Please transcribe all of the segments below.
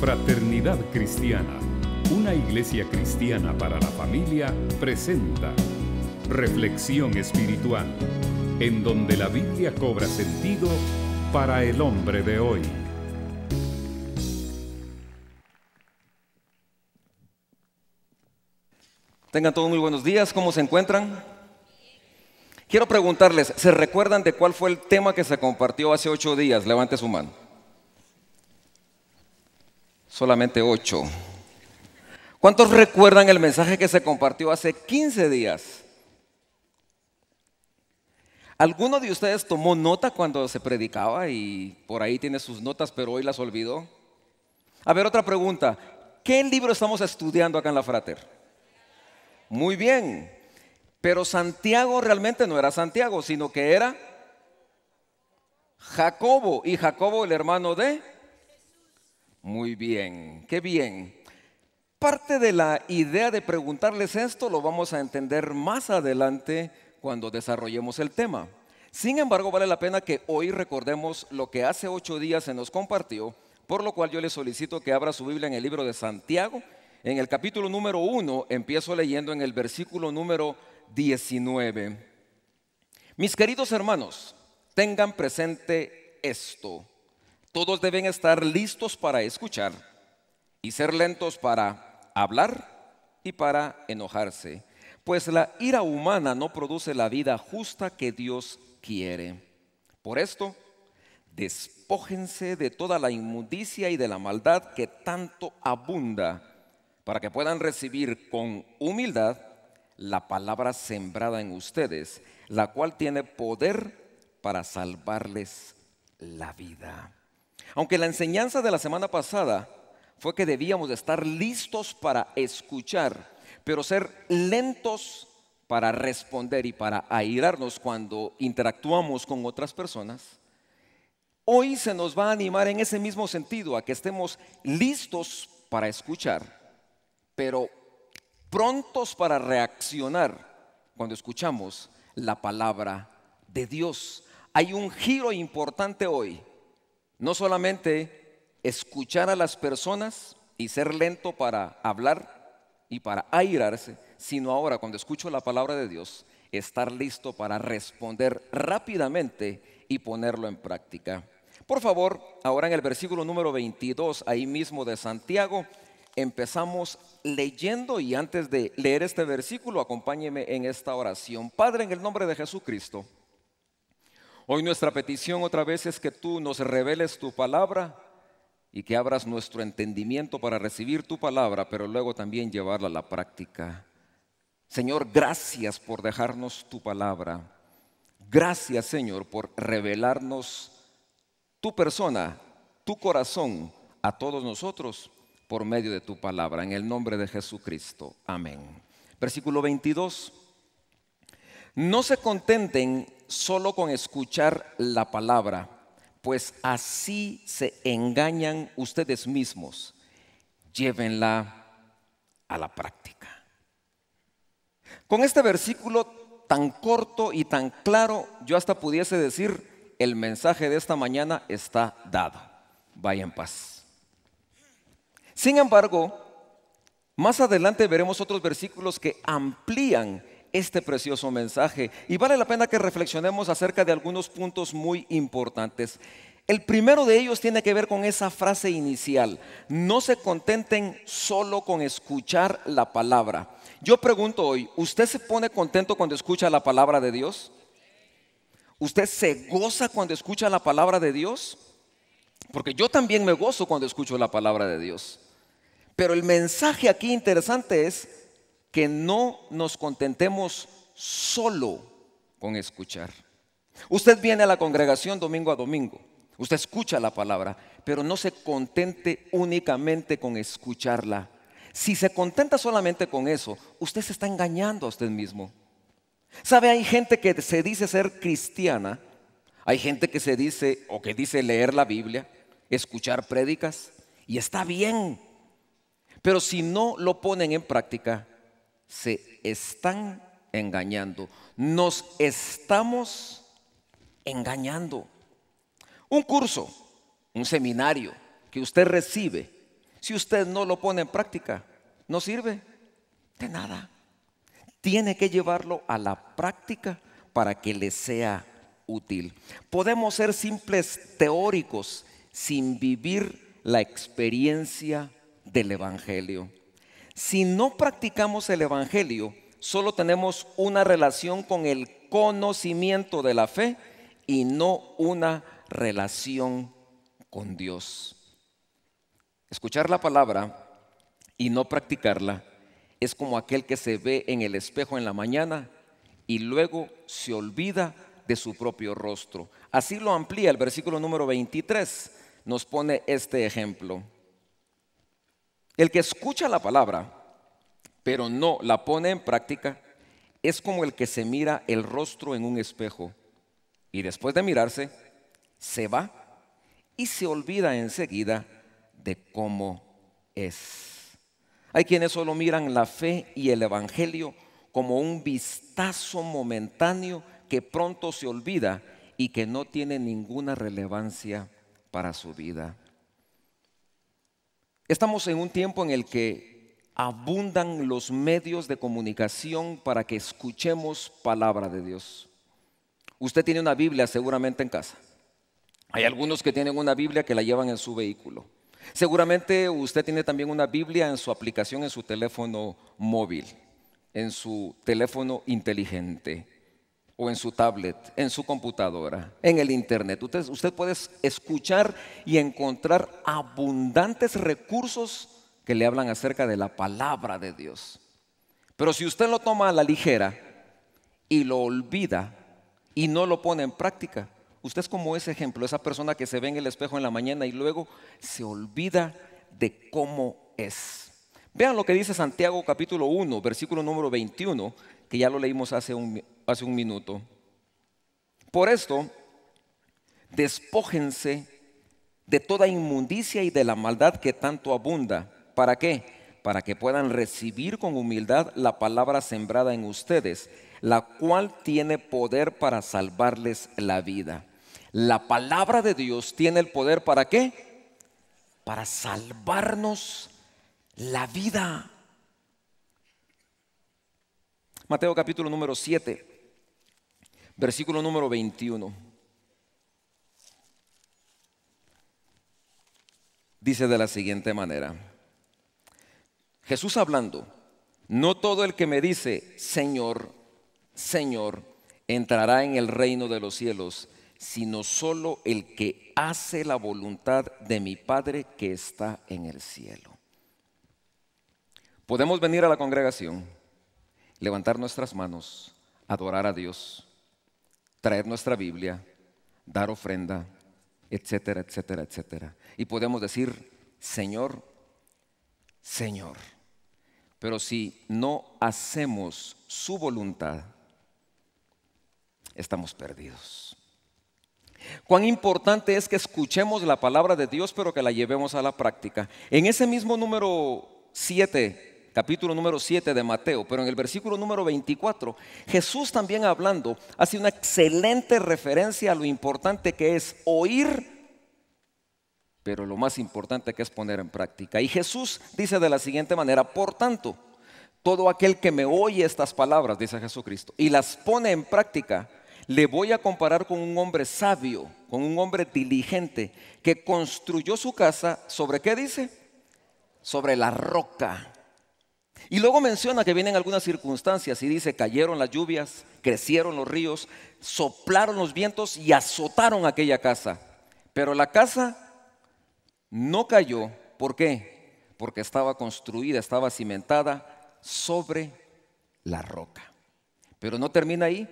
Fraternidad Cristiana, una iglesia cristiana para la familia, presenta Reflexión Espiritual, en donde la Biblia cobra sentido para el hombre de hoy. Tengan todos muy buenos días, ¿cómo se encuentran? Quiero preguntarles, ¿se recuerdan de cuál fue el tema que se compartió hace ocho días? Levante su mano. Solamente ocho. ¿Cuántos recuerdan el mensaje que se compartió hace 15 días? ¿Alguno de ustedes tomó nota cuando se predicaba y por ahí tiene sus notas, pero hoy las olvidó? A ver, otra pregunta. ¿Qué libro estamos estudiando acá en la Frater? Muy bien. Pero Santiago realmente no era Santiago, sino que era Jacobo. Y Jacobo, el hermano de muy bien, qué bien. Parte de la idea de preguntarles esto lo vamos a entender más adelante cuando desarrollemos el tema. Sin embargo, vale la pena que hoy recordemos lo que hace ocho días se nos compartió, por lo cual yo les solicito que abra su Biblia en el libro de Santiago. En el capítulo número uno empiezo leyendo en el versículo número 19. Mis queridos hermanos, tengan presente esto. Todos deben estar listos para escuchar y ser lentos para hablar y para enojarse, pues la ira humana no produce la vida justa que Dios quiere. Por esto, despójense de toda la inmundicia y de la maldad que tanto abunda, para que puedan recibir con humildad la palabra sembrada en ustedes, la cual tiene poder para salvarles la vida. Aunque la enseñanza de la semana pasada fue que debíamos estar listos para escuchar, pero ser lentos para responder y para airarnos cuando interactuamos con otras personas, hoy se nos va a animar en ese mismo sentido a que estemos listos para escuchar, pero prontos para reaccionar cuando escuchamos la palabra de Dios. Hay un giro importante hoy no solamente escuchar a las personas y ser lento para hablar y para airarse, sino ahora cuando escucho la palabra de Dios, estar listo para responder rápidamente y ponerlo en práctica. Por favor, ahora en el versículo número 22, ahí mismo de Santiago, empezamos leyendo y antes de leer este versículo, acompáñeme en esta oración. Padre, en el nombre de Jesucristo. Hoy nuestra petición otra vez es que tú nos reveles tu palabra y que abras nuestro entendimiento para recibir tu palabra, pero luego también llevarla a la práctica. Señor, gracias por dejarnos tu palabra. Gracias, Señor, por revelarnos tu persona, tu corazón a todos nosotros por medio de tu palabra. En el nombre de Jesucristo. Amén. Versículo 22. No se contenten solo con escuchar la palabra, pues así se engañan ustedes mismos. Llévenla a la práctica. Con este versículo tan corto y tan claro, yo hasta pudiese decir, el mensaje de esta mañana está dado. Vaya en paz. Sin embargo, más adelante veremos otros versículos que amplían este precioso mensaje. Y vale la pena que reflexionemos acerca de algunos puntos muy importantes. El primero de ellos tiene que ver con esa frase inicial. No se contenten solo con escuchar la palabra. Yo pregunto hoy, ¿usted se pone contento cuando escucha la palabra de Dios? ¿Usted se goza cuando escucha la palabra de Dios? Porque yo también me gozo cuando escucho la palabra de Dios. Pero el mensaje aquí interesante es, que no nos contentemos solo con escuchar. Usted viene a la congregación domingo a domingo, usted escucha la palabra, pero no se contente únicamente con escucharla. Si se contenta solamente con eso, usted se está engañando a usted mismo. ¿Sabe? Hay gente que se dice ser cristiana, hay gente que se dice o que dice leer la Biblia, escuchar prédicas, y está bien. Pero si no lo ponen en práctica, se están engañando. Nos estamos engañando. Un curso, un seminario que usted recibe, si usted no lo pone en práctica, no sirve de nada. Tiene que llevarlo a la práctica para que le sea útil. Podemos ser simples teóricos sin vivir la experiencia del Evangelio. Si no practicamos el Evangelio, solo tenemos una relación con el conocimiento de la fe y no una relación con Dios. Escuchar la palabra y no practicarla es como aquel que se ve en el espejo en la mañana y luego se olvida de su propio rostro. Así lo amplía el versículo número 23. Nos pone este ejemplo. El que escucha la palabra, pero no la pone en práctica, es como el que se mira el rostro en un espejo y después de mirarse, se va y se olvida enseguida de cómo es. Hay quienes solo miran la fe y el Evangelio como un vistazo momentáneo que pronto se olvida y que no tiene ninguna relevancia para su vida. Estamos en un tiempo en el que abundan los medios de comunicación para que escuchemos palabra de Dios. Usted tiene una Biblia seguramente en casa. Hay algunos que tienen una Biblia que la llevan en su vehículo. Seguramente usted tiene también una Biblia en su aplicación, en su teléfono móvil, en su teléfono inteligente o en su tablet, en su computadora, en el internet. Usted, usted puede escuchar y encontrar abundantes recursos que le hablan acerca de la palabra de Dios. Pero si usted lo toma a la ligera y lo olvida y no lo pone en práctica, usted es como ese ejemplo, esa persona que se ve en el espejo en la mañana y luego se olvida de cómo es. Vean lo que dice Santiago capítulo 1, versículo número 21, que ya lo leímos hace un, hace un minuto. Por esto, despójense de toda inmundicia y de la maldad que tanto abunda. ¿Para qué? Para que puedan recibir con humildad la palabra sembrada en ustedes, la cual tiene poder para salvarles la vida. La palabra de Dios tiene el poder para qué? Para salvarnos la vida. Mateo capítulo número 7 versículo número 21. Dice de la siguiente manera, Jesús hablando, no todo el que me dice, Señor, Señor, entrará en el reino de los cielos, sino solo el que hace la voluntad de mi Padre que está en el cielo. Podemos venir a la congregación, levantar nuestras manos, adorar a Dios traer nuestra Biblia, dar ofrenda, etcétera, etcétera, etcétera. Y podemos decir, Señor, Señor. Pero si no hacemos su voluntad, estamos perdidos. Cuán importante es que escuchemos la palabra de Dios, pero que la llevemos a la práctica. En ese mismo número 7 capítulo número 7 de Mateo, pero en el versículo número 24, Jesús también hablando hace una excelente referencia a lo importante que es oír, pero lo más importante que es poner en práctica. Y Jesús dice de la siguiente manera, por tanto, todo aquel que me oye estas palabras, dice Jesucristo, y las pone en práctica, le voy a comparar con un hombre sabio, con un hombre diligente, que construyó su casa sobre qué dice? Sobre la roca. Y luego menciona que vienen algunas circunstancias y dice, cayeron las lluvias, crecieron los ríos, soplaron los vientos y azotaron aquella casa. Pero la casa no cayó. ¿Por qué? Porque estaba construida, estaba cimentada sobre la roca. Pero no termina ahí.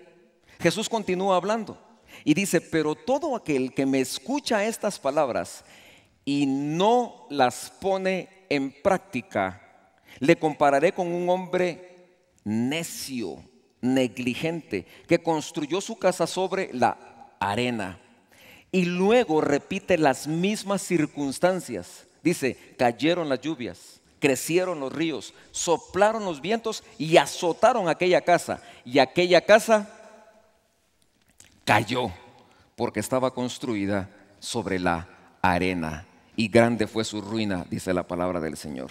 Jesús continúa hablando y dice, pero todo aquel que me escucha estas palabras y no las pone en práctica, le compararé con un hombre necio, negligente, que construyó su casa sobre la arena y luego repite las mismas circunstancias. Dice, cayeron las lluvias, crecieron los ríos, soplaron los vientos y azotaron aquella casa. Y aquella casa cayó porque estaba construida sobre la arena. Y grande fue su ruina, dice la palabra del Señor.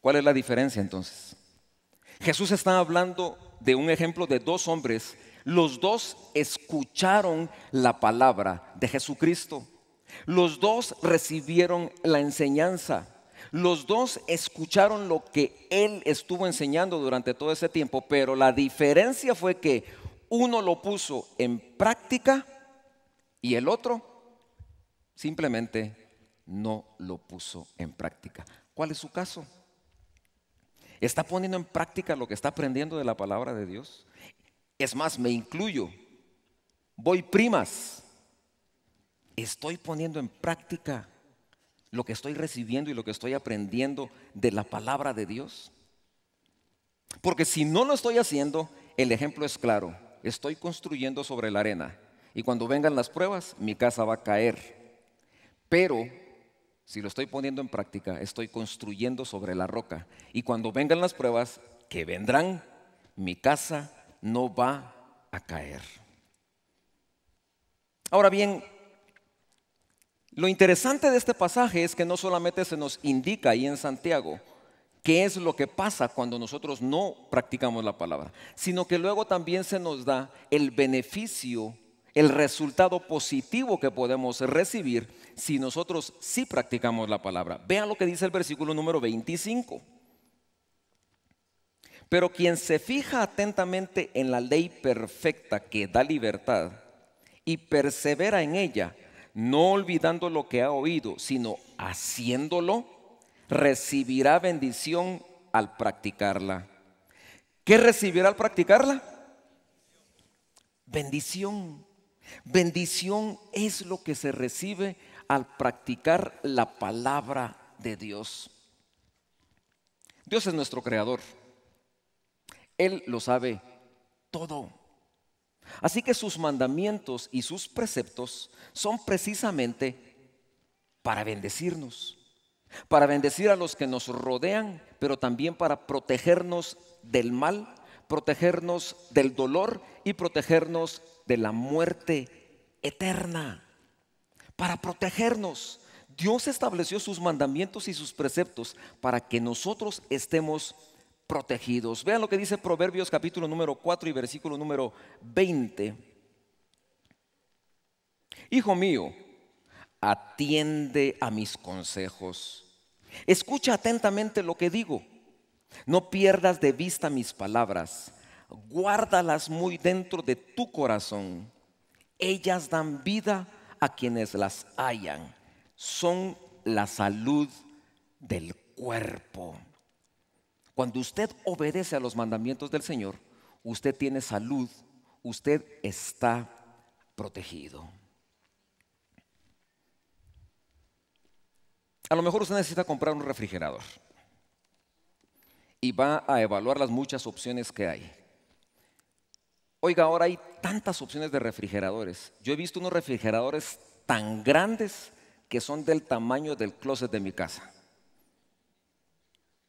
¿Cuál es la diferencia entonces? Jesús está hablando de un ejemplo de dos hombres. Los dos escucharon la palabra de Jesucristo. Los dos recibieron la enseñanza. Los dos escucharon lo que Él estuvo enseñando durante todo ese tiempo, pero la diferencia fue que uno lo puso en práctica y el otro simplemente no lo puso en práctica. ¿Cuál es su caso? está poniendo en práctica lo que está aprendiendo de la palabra de Dios. Es más, me incluyo. Voy primas. Estoy poniendo en práctica lo que estoy recibiendo y lo que estoy aprendiendo de la palabra de Dios. Porque si no lo estoy haciendo, el ejemplo es claro. Estoy construyendo sobre la arena. Y cuando vengan las pruebas, mi casa va a caer. Pero si lo estoy poniendo en práctica, estoy construyendo sobre la roca. Y cuando vengan las pruebas, que vendrán, mi casa no va a caer. Ahora bien, lo interesante de este pasaje es que no solamente se nos indica ahí en Santiago qué es lo que pasa cuando nosotros no practicamos la palabra, sino que luego también se nos da el beneficio el resultado positivo que podemos recibir si nosotros sí practicamos la palabra. Vean lo que dice el versículo número 25. Pero quien se fija atentamente en la ley perfecta que da libertad y persevera en ella, no olvidando lo que ha oído, sino haciéndolo, recibirá bendición al practicarla. ¿Qué recibirá al practicarla? Bendición. Bendición es lo que se recibe al practicar la palabra de Dios. Dios es nuestro creador. Él lo sabe todo. Así que sus mandamientos y sus preceptos son precisamente para bendecirnos, para bendecir a los que nos rodean, pero también para protegernos del mal protegernos del dolor y protegernos de la muerte eterna. Para protegernos, Dios estableció sus mandamientos y sus preceptos para que nosotros estemos protegidos. Vean lo que dice Proverbios capítulo número 4 y versículo número 20. Hijo mío, atiende a mis consejos. Escucha atentamente lo que digo no pierdas de vista mis palabras, guárdalas muy dentro de tu corazón. Ellas dan vida a quienes las hallan. Son la salud del cuerpo. Cuando usted obedece a los mandamientos del Señor, usted tiene salud, usted está protegido. A lo mejor usted necesita comprar un refrigerador y va a evaluar las muchas opciones que hay. Oiga, ahora hay tantas opciones de refrigeradores. Yo he visto unos refrigeradores tan grandes que son del tamaño del closet de mi casa.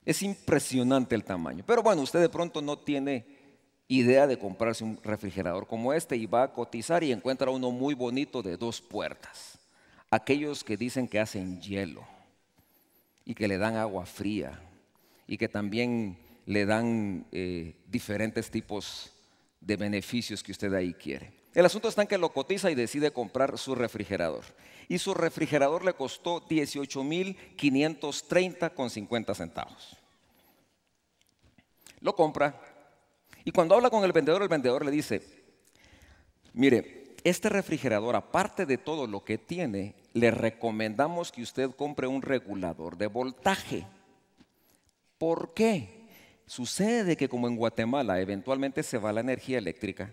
Es impresionante el tamaño. Pero bueno, usted de pronto no tiene idea de comprarse un refrigerador como este y va a cotizar y encuentra uno muy bonito de dos puertas. Aquellos que dicen que hacen hielo y que le dan agua fría y que también le dan eh, diferentes tipos de beneficios que usted ahí quiere. El asunto está en que lo cotiza y decide comprar su refrigerador. Y su refrigerador le costó 18.530,50 centavos. Lo compra. Y cuando habla con el vendedor, el vendedor le dice, mire, este refrigerador, aparte de todo lo que tiene, le recomendamos que usted compre un regulador de voltaje ¿Por qué? Sucede que como en Guatemala eventualmente se va la energía eléctrica,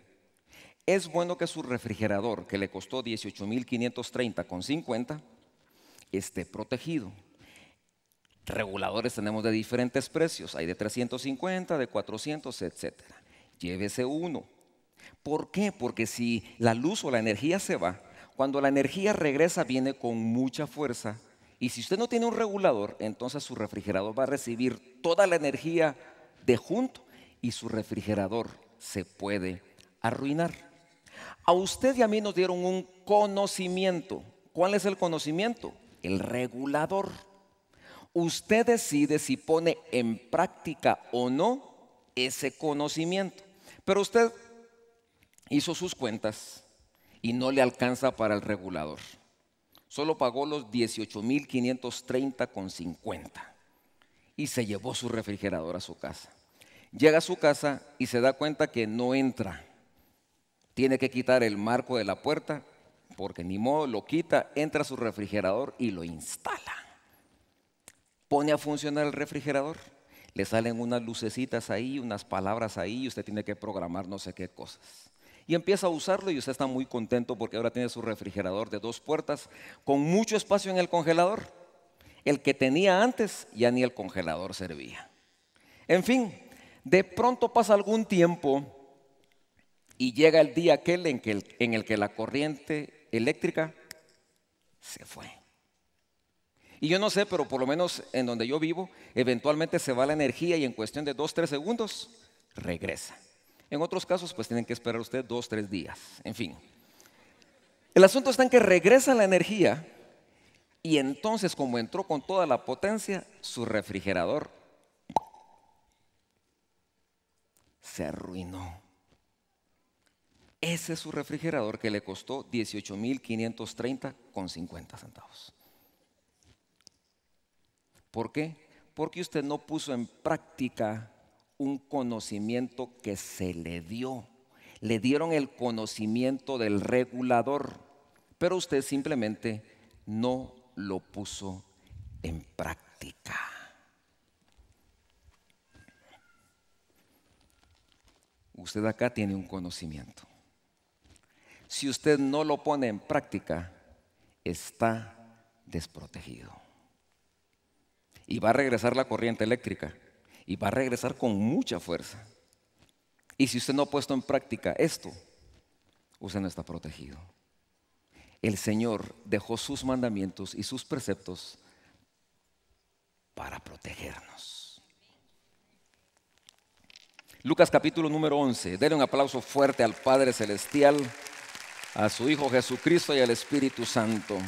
es bueno que su refrigerador, que le costó 18.530,50, esté protegido. Reguladores tenemos de diferentes precios, hay de 350, de 400, etc. Llévese uno. ¿Por qué? Porque si la luz o la energía se va, cuando la energía regresa viene con mucha fuerza y si usted no tiene un regulador, entonces su refrigerador va a recibir toda la energía de junto y su refrigerador se puede arruinar. A usted y a mí nos dieron un conocimiento. ¿Cuál es el conocimiento? El regulador. Usted decide si pone en práctica o no ese conocimiento. Pero usted hizo sus cuentas y no le alcanza para el regulador solo pagó los 18.530,50 y se llevó su refrigerador a su casa. Llega a su casa y se da cuenta que no entra. Tiene que quitar el marco de la puerta porque ni modo lo quita, entra a su refrigerador y lo instala. Pone a funcionar el refrigerador. Le salen unas lucecitas ahí, unas palabras ahí y usted tiene que programar no sé qué cosas y empieza a usarlo y usted está muy contento porque ahora tiene su refrigerador de dos puertas con mucho espacio en el congelador. El que tenía antes ya ni el congelador servía. En fin, de pronto pasa algún tiempo y llega el día aquel en, que el, en el que la corriente eléctrica se fue. Y yo no sé, pero por lo menos en donde yo vivo, eventualmente se va la energía y en cuestión de dos, tres segundos regresa. En otros casos, pues tienen que esperar usted dos, tres días. En fin. El asunto está en que regresa la energía y entonces, como entró con toda la potencia, su refrigerador se arruinó. Ese es su refrigerador que le costó 18.530,50 centavos. ¿Por qué? Porque usted no puso en práctica un conocimiento que se le dio. Le dieron el conocimiento del regulador, pero usted simplemente no lo puso en práctica. Usted acá tiene un conocimiento. Si usted no lo pone en práctica, está desprotegido. Y va a regresar la corriente eléctrica y va a regresar con mucha fuerza. Y si usted no ha puesto en práctica esto, usted no está protegido. El Señor dejó sus mandamientos y sus preceptos para protegernos. Lucas capítulo número 11. Dele un aplauso fuerte al Padre Celestial, a su Hijo Jesucristo y al Espíritu Santo.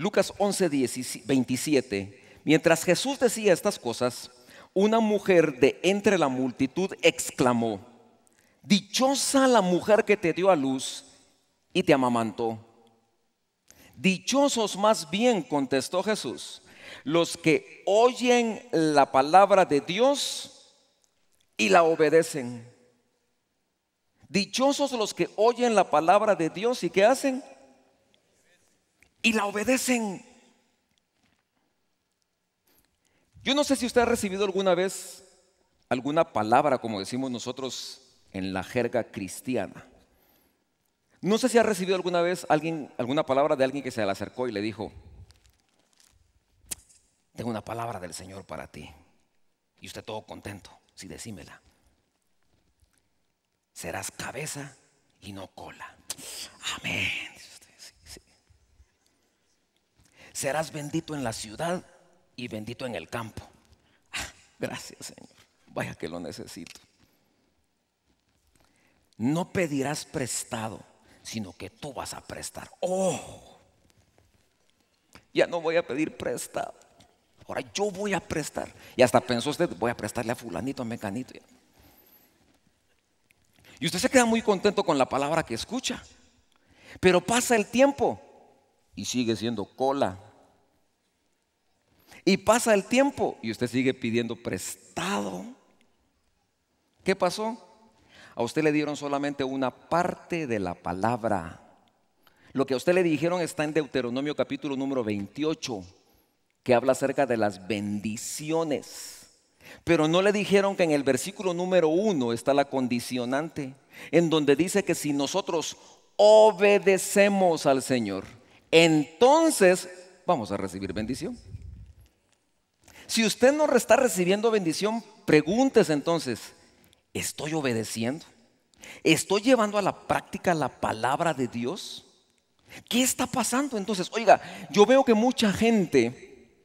Lucas 11, 27. Mientras Jesús decía estas cosas, una mujer de entre la multitud exclamó, Dichosa la mujer que te dio a luz y te amamantó. Dichosos más bien, contestó Jesús, los que oyen la palabra de Dios y la obedecen. Dichosos los que oyen la palabra de Dios y que hacen? y la obedecen. Yo no sé si usted ha recibido alguna vez alguna palabra, como decimos nosotros en la jerga cristiana. No sé si ha recibido alguna vez alguien, alguna palabra de alguien que se le acercó y le dijo, tengo una palabra del Señor para ti. Y usted todo contento, si decímela. Serás cabeza y no cola. Amén serás bendito en la ciudad y bendito en el campo. Ah, gracias Señor, vaya que lo necesito. No pedirás prestado, sino que tú vas a prestar. Oh, ya no voy a pedir prestado. Ahora yo voy a prestar. Y hasta pensó usted, voy a prestarle a fulanito, a mecanito. Y usted se queda muy contento con la palabra que escucha. Pero pasa el tiempo y sigue siendo cola. Y pasa el tiempo y usted sigue pidiendo prestado. ¿Qué pasó? A usted le dieron solamente una parte de la palabra. Lo que a usted le dijeron está en Deuteronomio capítulo número 28, que habla acerca de las bendiciones. Pero no le dijeron que en el versículo número 1 está la condicionante, en donde dice que si nosotros obedecemos al Señor, entonces vamos a recibir bendición. Si usted no está recibiendo bendición, pregúntese entonces, ¿estoy obedeciendo? ¿Estoy llevando a la práctica la palabra de Dios? ¿Qué está pasando entonces? Oiga, yo veo que mucha gente,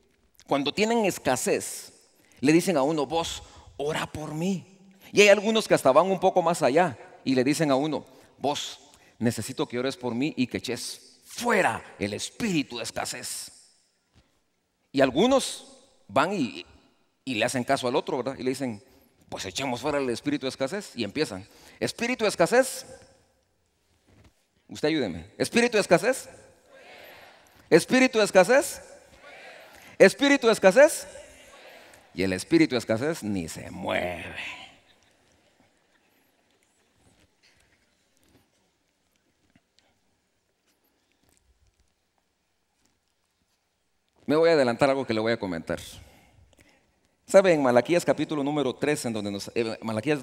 cuando tienen escasez, le dicen a uno, vos, ora por mí. Y hay algunos que hasta van un poco más allá y le dicen a uno, vos, necesito que ores por mí y que eches fuera el espíritu de escasez. Y algunos van y, le hacen caso al otro, ¿verdad? Y le dicen, pues echemos fuera el espíritu de escasez y empiezan. Espíritu de escasez, usted ayúdeme. Espíritu de escasez, espíritu de escasez, espíritu de escasez. Y el espíritu de escasez ni se mueve. Me voy a adelantar algo que le voy a comentar. Saben, Malaquías capítulo número 3, en donde nos,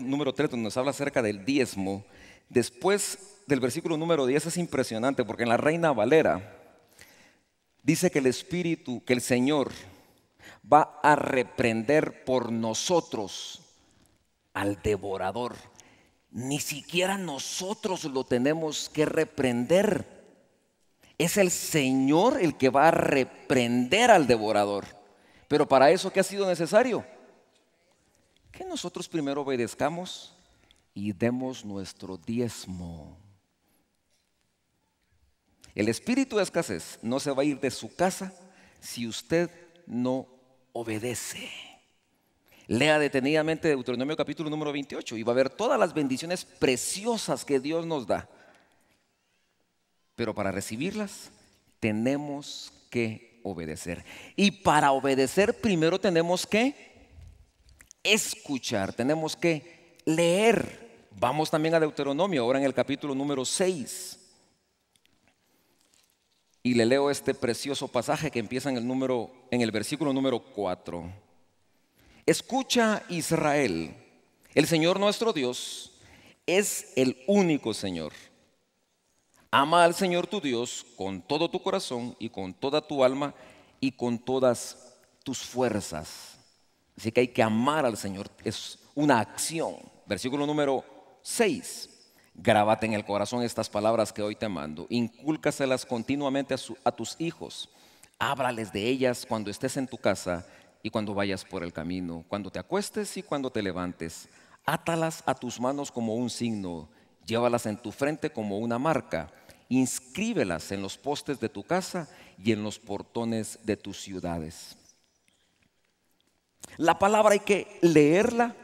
número 3, donde nos habla acerca del diezmo, después del versículo número 10 es impresionante porque en la Reina Valera dice que el Espíritu, que el Señor va a reprender por nosotros al devorador. Ni siquiera nosotros lo tenemos que reprender es el Señor el que va a reprender al devorador. Pero para eso, ¿qué ha sido necesario? Que nosotros primero obedezcamos y demos nuestro diezmo. El espíritu de escasez no se va a ir de su casa si usted no obedece. Lea detenidamente Deuteronomio capítulo número 28 y va a ver todas las bendiciones preciosas que Dios nos da pero para recibirlas tenemos que obedecer. Y para obedecer primero tenemos que escuchar, tenemos que leer. Vamos también a Deuteronomio, ahora en el capítulo número 6. Y le leo este precioso pasaje que empieza en el, número, en el versículo número 4. Escucha Israel, el Señor nuestro Dios es el único Señor. Ama al Señor tu Dios con todo tu corazón y con toda tu alma y con todas tus fuerzas. Así que hay que amar al Señor. Es una acción. Versículo número 6. Grábate en el corazón estas palabras que hoy te mando. Incúlcaselas continuamente a, a tus hijos. Háblales de ellas cuando estés en tu casa y cuando vayas por el camino, cuando te acuestes y cuando te levantes. Átalas a tus manos como un signo. Llévalas en tu frente como una marca inscríbelas en los postes de tu casa y en los portones de tus ciudades. La palabra hay que leerla,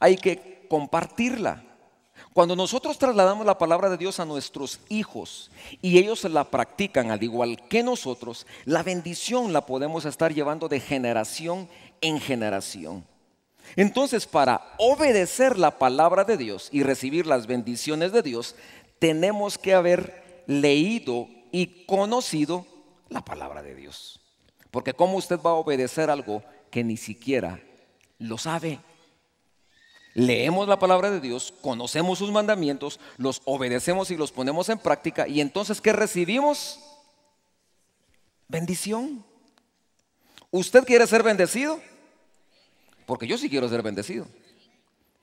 hay que compartirla. Cuando nosotros trasladamos la palabra de Dios a nuestros hijos y ellos la practican al igual que nosotros, la bendición la podemos estar llevando de generación en generación. Entonces, para obedecer la palabra de Dios y recibir las bendiciones de Dios, tenemos que haber leído y conocido la palabra de Dios. Porque ¿cómo usted va a obedecer algo que ni siquiera lo sabe? leemos la palabra de Dios, conocemos sus mandamientos, los obedecemos y los ponemos en práctica. Y entonces, ¿qué recibimos? Bendición. ¿Usted quiere ser bendecido? Porque yo sí quiero ser bendecido.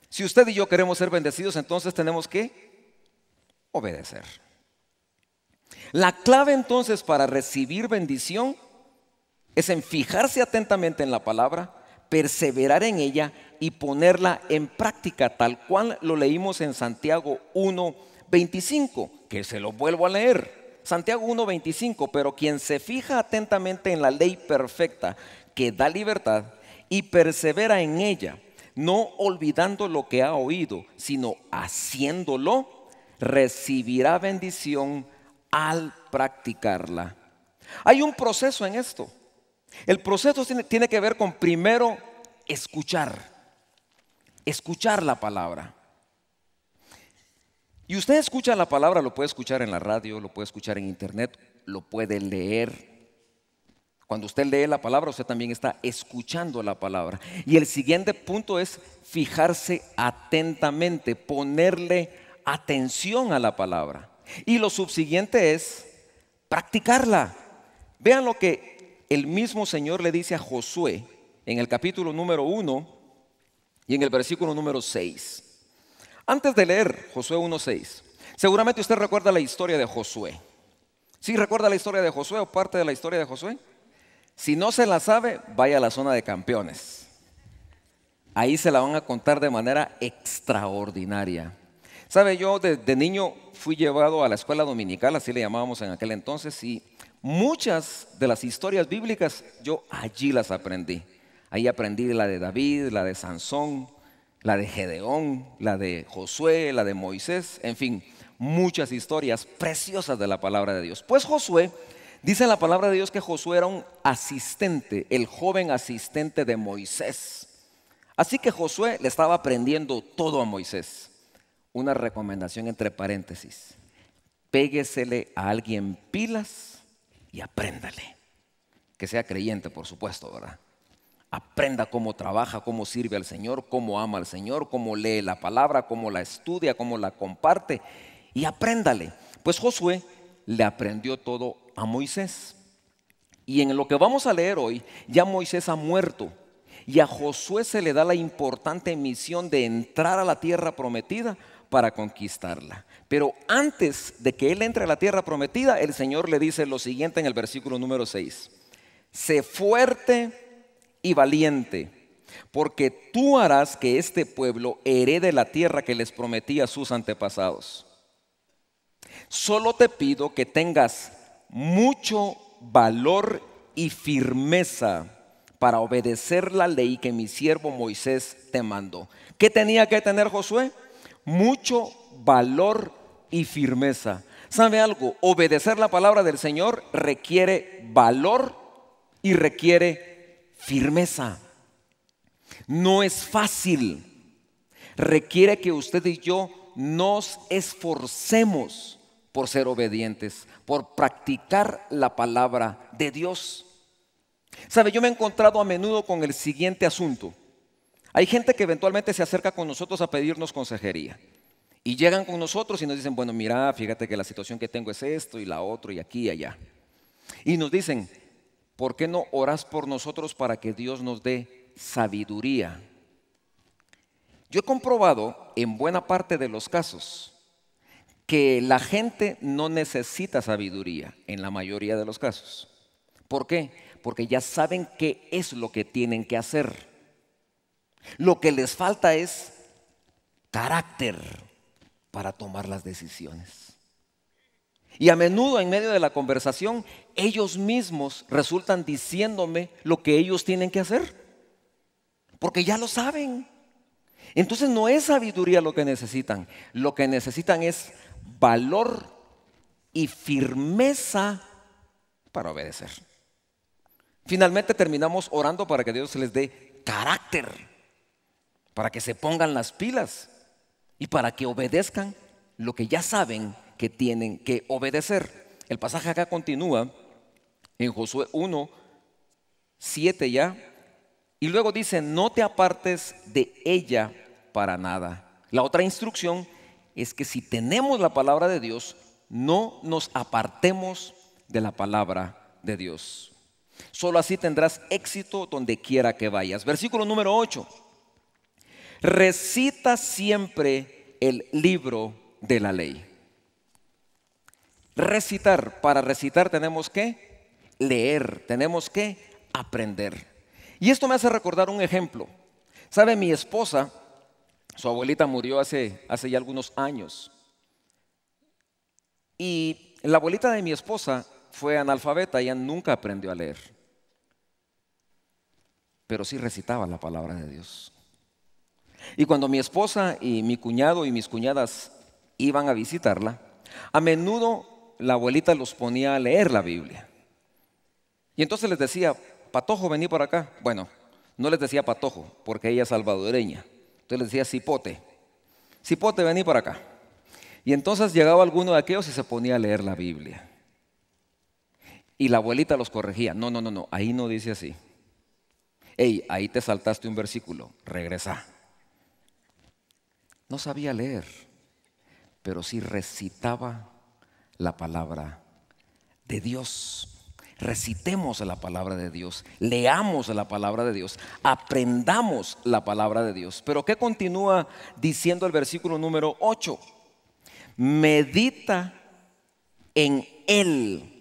Si usted y yo queremos ser bendecidos, entonces tenemos que obedecer. La clave entonces para recibir bendición es en fijarse atentamente en la palabra, perseverar en ella y ponerla en práctica, tal cual lo leímos en Santiago 1.25, que se lo vuelvo a leer. Santiago 1.25, pero quien se fija atentamente en la ley perfecta que da libertad y persevera en ella, no olvidando lo que ha oído, sino haciéndolo, recibirá bendición al practicarla. Hay un proceso en esto. El proceso tiene, que ver con primero escuchar, escuchar la palabra. Y usted escucha la palabra, lo puede escuchar en la radio, lo puede escuchar en internet, lo puede leer. Cuando usted lee la palabra, usted también está escuchando la palabra. Y el siguiente punto es fijarse atentamente, ponerle atención a la palabra. Y lo subsiguiente es practicarla. Vean lo que el mismo Señor le dice a Josué en el capítulo número 1 y en el versículo número 6. Antes de leer Josué 1.6, seguramente usted recuerda la historia de Josué. ¿Sí recuerda la historia de Josué o parte de la historia de Josué? Si no se la sabe, vaya a la zona de campeones. Ahí se la van a contar de manera extraordinaria. Sabe, yo desde niño fui llevado a la escuela dominical, así le llamábamos en aquel entonces, y muchas de las historias bíblicas yo allí las aprendí. Ahí aprendí la de David, la de Sansón, la de Gedeón, la de Josué, la de Moisés, en fin, muchas historias preciosas de la palabra de Dios. Pues Josué, dice la palabra de Dios que Josué era un asistente, el joven asistente de Moisés. Así que Josué le estaba aprendiendo todo a Moisés una recomendación entre paréntesis. Péguesele a alguien pilas y apréndale. Que sea creyente, por supuesto, ¿verdad? Aprenda cómo trabaja, cómo sirve al Señor, cómo ama al Señor, cómo lee la palabra, cómo la estudia, cómo la comparte. Y apréndale. Pues Josué le aprendió todo a Moisés. Y en lo que vamos a leer hoy, ya Moisés ha muerto. Y a Josué se le da la importante misión de entrar a la tierra prometida para conquistarla. Pero antes de que él entre a la tierra prometida, el Señor le dice lo siguiente en el versículo número 6. Sé fuerte y valiente, porque tú harás que este pueblo herede la tierra que les prometía a sus antepasados. Solo te pido que tengas mucho valor y firmeza para obedecer la ley que mi siervo Moisés te mandó. ¿Qué tenía que tener Josué? mucho valor y firmeza. ¿Sabe algo? Obedecer la palabra del Señor requiere valor y requiere firmeza. No es fácil. Requiere que usted y yo nos esforcemos por ser obedientes, por practicar la palabra de Dios. ¿Sabe? Yo me he encontrado a menudo con el siguiente asunto. Hay gente que eventualmente se acerca con nosotros a pedirnos consejería. Y llegan con nosotros y nos dicen, bueno, mira, fíjate que la situación que tengo es esto y la otra y aquí y allá. Y nos dicen, ¿por qué no oras por nosotros para que Dios nos dé sabiduría? Yo he comprobado en buena parte de los casos que la gente no necesita sabiduría en la mayoría de los casos. ¿Por qué? Porque ya saben qué es lo que tienen que hacer. Lo que les falta es carácter para tomar las decisiones. Y a menudo en medio de la conversación, ellos mismos resultan diciéndome lo que ellos tienen que hacer. Porque ya lo saben. Entonces no es sabiduría lo que necesitan. Lo que necesitan es valor y firmeza para obedecer. Finalmente terminamos orando para que Dios les dé carácter para que se pongan las pilas y para que obedezcan lo que ya saben que tienen que obedecer. El pasaje acá continúa en Josué 1, 7 ya, y luego dice, no te apartes de ella para nada. La otra instrucción es que si tenemos la palabra de Dios, no nos apartemos de la palabra de Dios. Solo así tendrás éxito donde quiera que vayas. Versículo número 8 recita siempre el libro de la ley. Recitar, para recitar tenemos que leer, tenemos que aprender. Y esto me hace recordar un ejemplo. ¿Sabe? Mi esposa, su abuelita murió hace, hace ya algunos años. Y la abuelita de mi esposa fue analfabeta, ella nunca aprendió a leer. Pero sí recitaba la palabra de Dios. Y cuando mi esposa y mi cuñado y mis cuñadas iban a visitarla, a menudo la abuelita los ponía a leer la Biblia. Y entonces les decía, Patojo, vení por acá. Bueno, no les decía Patojo, porque ella es salvadoreña. Entonces les decía, Cipote, Cipote, vení por acá. Y entonces llegaba alguno de aquellos y se ponía a leer la Biblia. Y la abuelita los corregía. No, no, no, no, ahí no dice así. Ey, ahí te saltaste un versículo, regresa. No sabía leer, pero sí recitaba la palabra de Dios. Recitemos la palabra de Dios, leamos la palabra de Dios, aprendamos la palabra de Dios. Pero ¿qué continúa diciendo el versículo número 8? Medita en Él.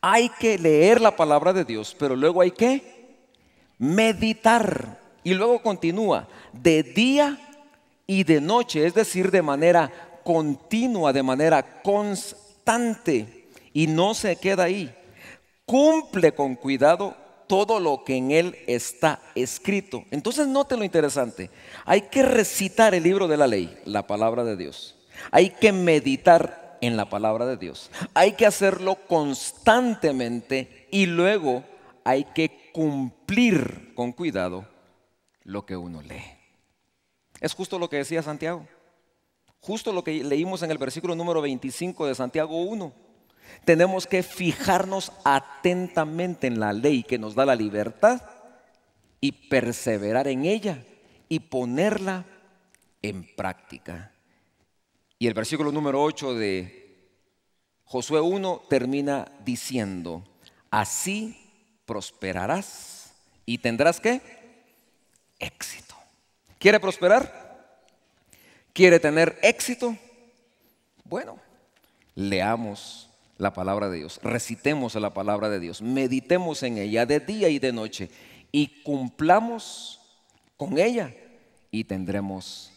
Hay que leer la palabra de Dios, pero luego hay que meditar. Y luego continúa, de día y de noche, es decir, de manera continua, de manera constante, y no se queda ahí. Cumple con cuidado todo lo que en él está escrito. Entonces note lo interesante. Hay que recitar el libro de la ley, la palabra de Dios. Hay que meditar en la palabra de Dios. Hay que hacerlo constantemente y luego hay que cumplir con cuidado lo que uno lee. Es justo lo que decía Santiago. Justo lo que leímos en el versículo número 25 de Santiago 1. Tenemos que fijarnos atentamente en la ley que nos da la libertad y perseverar en ella y ponerla en práctica. Y el versículo número 8 de Josué 1 termina diciendo, así prosperarás y tendrás que éxito. ¿Quiere prosperar? ¿Quiere tener éxito? Bueno, leamos la palabra de Dios, recitemos la palabra de Dios, meditemos en ella de día y de noche y cumplamos con ella y tendremos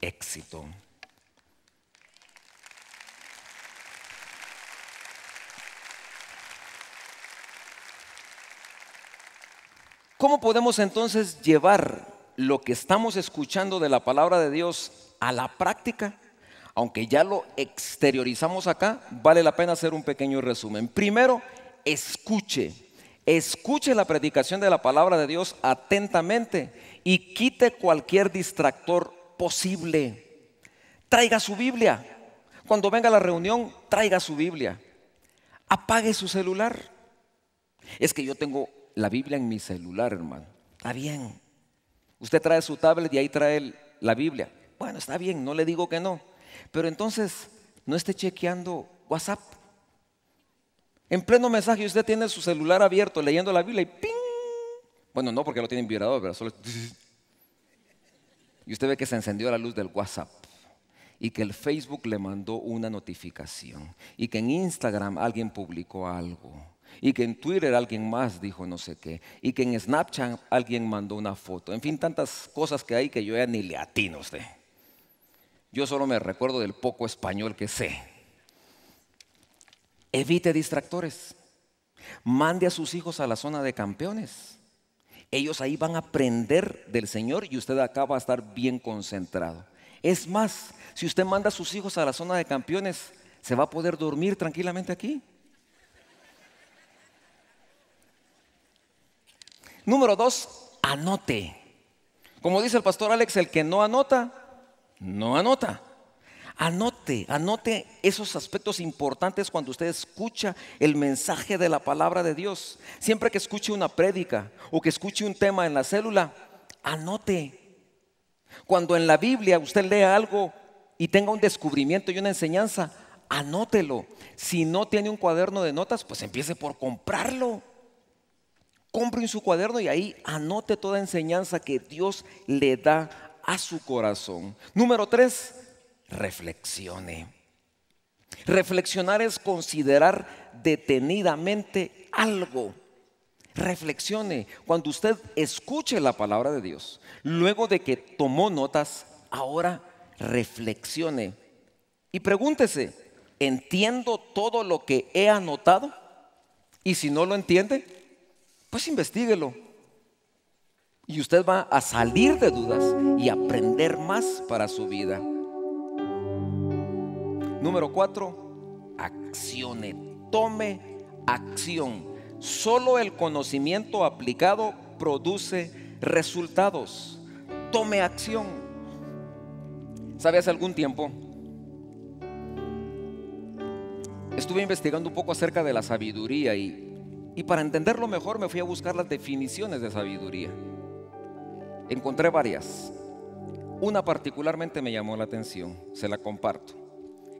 éxito. ¿Cómo podemos entonces llevar lo que estamos escuchando de la palabra de Dios a la práctica, aunque ya lo exteriorizamos acá, vale la pena hacer un pequeño resumen. Primero, escuche. Escuche la predicación de la palabra de Dios atentamente y quite cualquier distractor posible. Traiga su Biblia. Cuando venga a la reunión, traiga su Biblia. Apague su celular. Es que yo tengo la Biblia en mi celular, hermano. Está bien. Usted trae su tablet y ahí trae la Biblia. Bueno, está bien, no le digo que no. Pero entonces, no esté chequeando WhatsApp. En pleno mensaje usted tiene su celular abierto leyendo la Biblia y ¡ping! Bueno, no porque lo tiene en vibrador, pero solo... Y usted ve que se encendió la luz del WhatsApp y que el Facebook le mandó una notificación y que en Instagram alguien publicó algo y que en Twitter alguien más dijo no sé qué, y que en Snapchat alguien mandó una foto. En fin, tantas cosas que hay que yo ya ni le atino usted. Yo solo me recuerdo del poco español que sé. Evite distractores. Mande a sus hijos a la zona de campeones. Ellos ahí van a aprender del Señor y usted acá va a estar bien concentrado. Es más, si usted manda a sus hijos a la zona de campeones, se va a poder dormir tranquilamente aquí. Número dos, anote. Como dice el pastor Alex, el que no anota, no anota. Anote, anote esos aspectos importantes cuando usted escucha el mensaje de la palabra de Dios. Siempre que escuche una prédica o que escuche un tema en la célula, anote. Cuando en la Biblia usted lea algo y tenga un descubrimiento y una enseñanza, anótelo. Si no tiene un cuaderno de notas, pues empiece por comprarlo compre en su cuaderno y ahí anote toda enseñanza que Dios le da a su corazón. Número tres, reflexione. Reflexionar es considerar detenidamente algo. Reflexione cuando usted escuche la palabra de Dios. Luego de que tomó notas, ahora reflexione y pregúntese, ¿entiendo todo lo que he anotado? Y si no lo entiende, pues investiguelo. Y usted va a salir de dudas y aprender más para su vida. Número cuatro, accione, tome acción. Solo el conocimiento aplicado produce resultados. Tome acción. ¿Sabe hace algún tiempo? Estuve investigando un poco acerca de la sabiduría y y para entenderlo mejor me fui a buscar las definiciones de sabiduría. Encontré varias. Una particularmente me llamó la atención, se la comparto.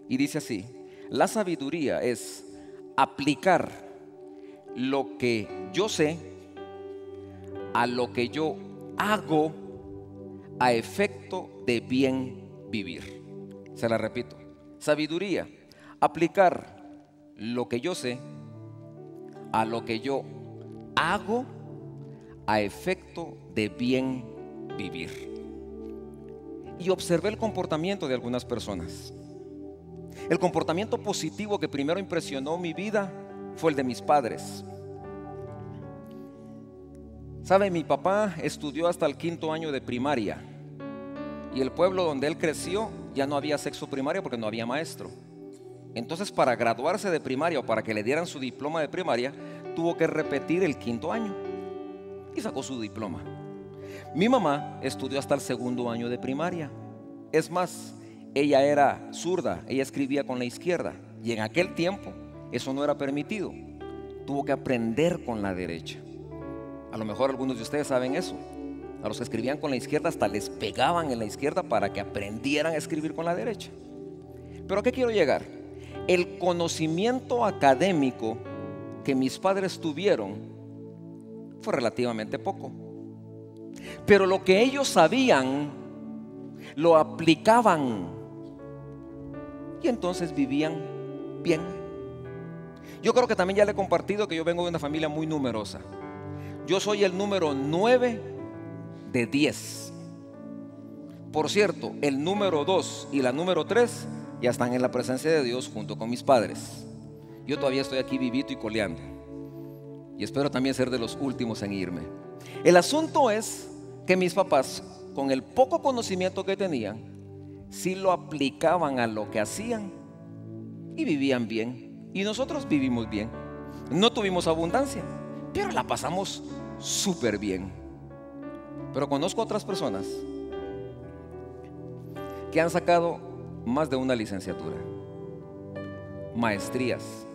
Y dice así, la sabiduría es aplicar lo que yo sé a lo que yo hago a efecto de bien vivir. Se la repito, sabiduría, aplicar lo que yo sé a lo que yo hago a efecto de bien vivir. Y observé el comportamiento de algunas personas. El comportamiento positivo que primero impresionó mi vida fue el de mis padres. Sabe, mi papá estudió hasta el quinto año de primaria y el pueblo donde él creció ya no había sexo primario porque no había maestro. Entonces, para graduarse de primaria o para que le dieran su diploma de primaria, tuvo que repetir el quinto año y sacó su diploma. Mi mamá estudió hasta el segundo año de primaria. Es más, ella era zurda, ella escribía con la izquierda y en aquel tiempo eso no era permitido. Tuvo que aprender con la derecha. A lo mejor algunos de ustedes saben eso. A los que escribían con la izquierda hasta les pegaban en la izquierda para que aprendieran a escribir con la derecha. Pero ¿a qué quiero llegar? el conocimiento académico que mis padres tuvieron fue relativamente poco. Pero lo que ellos sabían, lo aplicaban. Y entonces vivían bien. Yo creo que también ya le he compartido que yo vengo de una familia muy numerosa. Yo soy el número 9 de 10. Por cierto, el número 2 y la número 3 ya están en la presencia de Dios junto con mis padres. Yo todavía estoy aquí vivito y coleando. Y espero también ser de los últimos en irme. El asunto es que mis papás, con el poco conocimiento que tenían, sí lo aplicaban a lo que hacían y vivían bien. Y nosotros vivimos bien. No tuvimos abundancia, pero la pasamos súper bien. Pero conozco otras personas que han sacado más de una licenciatura, maestrías,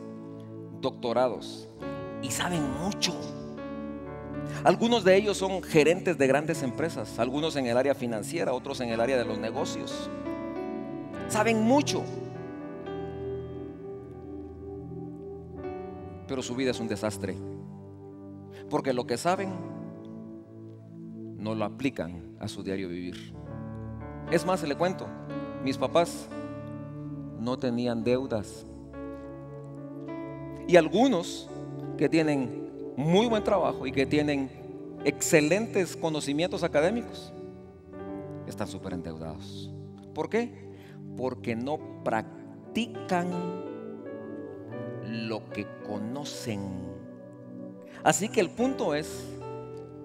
doctorados y saben mucho. Algunos de ellos son gerentes de grandes empresas, algunos en el área financiera, otros en el área de los negocios. Saben mucho. Pero su vida es un desastre. Porque lo que saben no lo aplican a su diario vivir. Es más, se le cuento, mis papás no tenían deudas. Y algunos que tienen muy buen trabajo y que tienen excelentes conocimientos académicos están súper endeudados. ¿Por qué? Porque no practican lo que conocen. Así que el punto es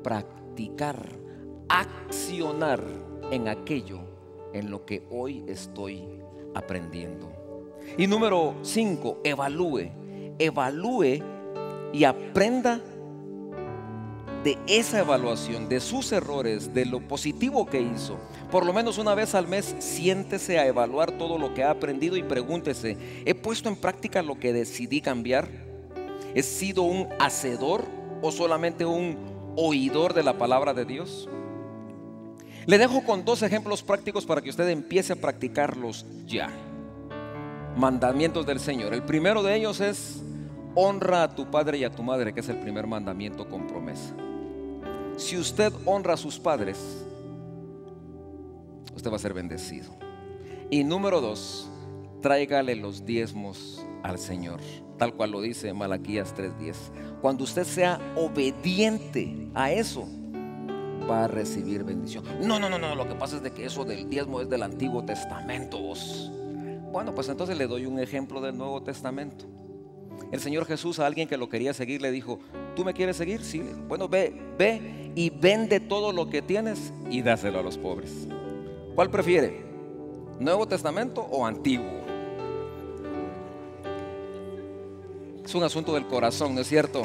practicar, accionar en aquello en lo que hoy estoy aprendiendo. Y número 5, evalúe. Evalúe y aprenda de esa evaluación, de sus errores, de lo positivo que hizo. Por lo menos una vez al mes siéntese a evaluar todo lo que ha aprendido y pregúntese, ¿he puesto en práctica lo que decidí cambiar? ¿He sido un hacedor o solamente un oidor de la palabra de Dios? Le dejo con dos ejemplos prácticos para que usted empiece a practicarlos ya. Mandamientos del Señor. El primero de ellos es honra a tu padre y a tu madre, que es el primer mandamiento con promesa. Si usted honra a sus padres, usted va a ser bendecido. Y número dos, tráigale los diezmos al Señor, tal cual lo dice Malaquías 3:10. Cuando usted sea obediente a eso, va a recibir bendición. No, no, no, no, lo que pasa es de que eso del diezmo es del Antiguo Testamento. Vos. Bueno, pues entonces le doy un ejemplo del Nuevo Testamento. El Señor Jesús a alguien que lo quería seguir le dijo, ¿tú me quieres seguir? Sí. Bueno, ve, ve y vende todo lo que tienes y dáselo a los pobres. ¿Cuál prefiere? ¿Nuevo Testamento o Antiguo? Es un asunto del corazón, ¿no es cierto?